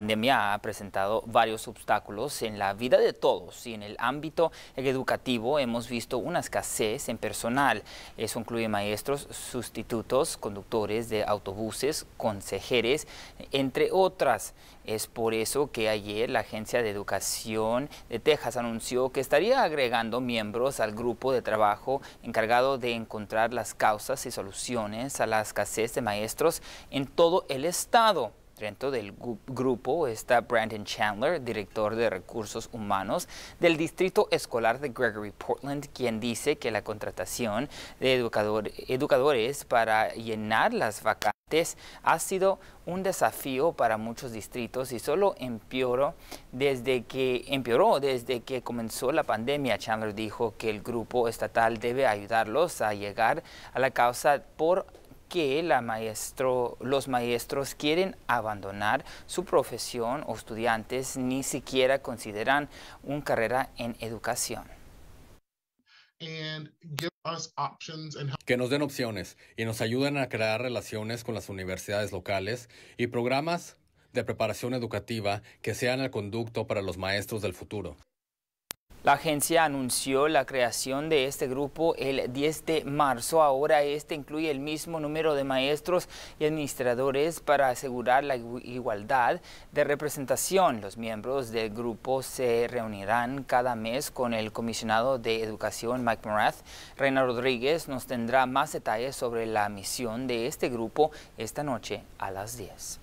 La pandemia ha presentado varios obstáculos en la vida de todos y en el ámbito educativo hemos visto una escasez en personal. Eso incluye maestros, sustitutos, conductores de autobuses, consejeros, entre otras. Es por eso que ayer la Agencia de Educación de Texas anunció que estaría agregando miembros al grupo de trabajo encargado de encontrar las causas y soluciones a la escasez de maestros en todo el estado. Dentro del grupo está Brandon Chandler, director de recursos humanos del Distrito Escolar de Gregory Portland, quien dice que la contratación de educadores para llenar las vacantes ha sido un desafío para muchos distritos y solo empeoró desde que empeoró desde que comenzó la pandemia. Chandler dijo que el grupo estatal debe ayudarlos a llegar a la causa por que los maestros quieren abandonar su profesión o estudiantes ni siquiera consideran una carrera en educación. Que nos den opciones y nos ayuden a crear relaciones con las universidades locales y programas de preparación educativa que sean el conducto para los maestros del futuro. La agencia anunció la creación de este grupo el 10 de marzo. Ahora este incluye el mismo número de maestros y administradores para asegurar la igualdad de representación. Los miembros del grupo se reunirán cada mes con el comisionado de Educación Mike Morath. Reina Rodríguez nos tendrá más detalles sobre la misión de este grupo esta noche a las 10.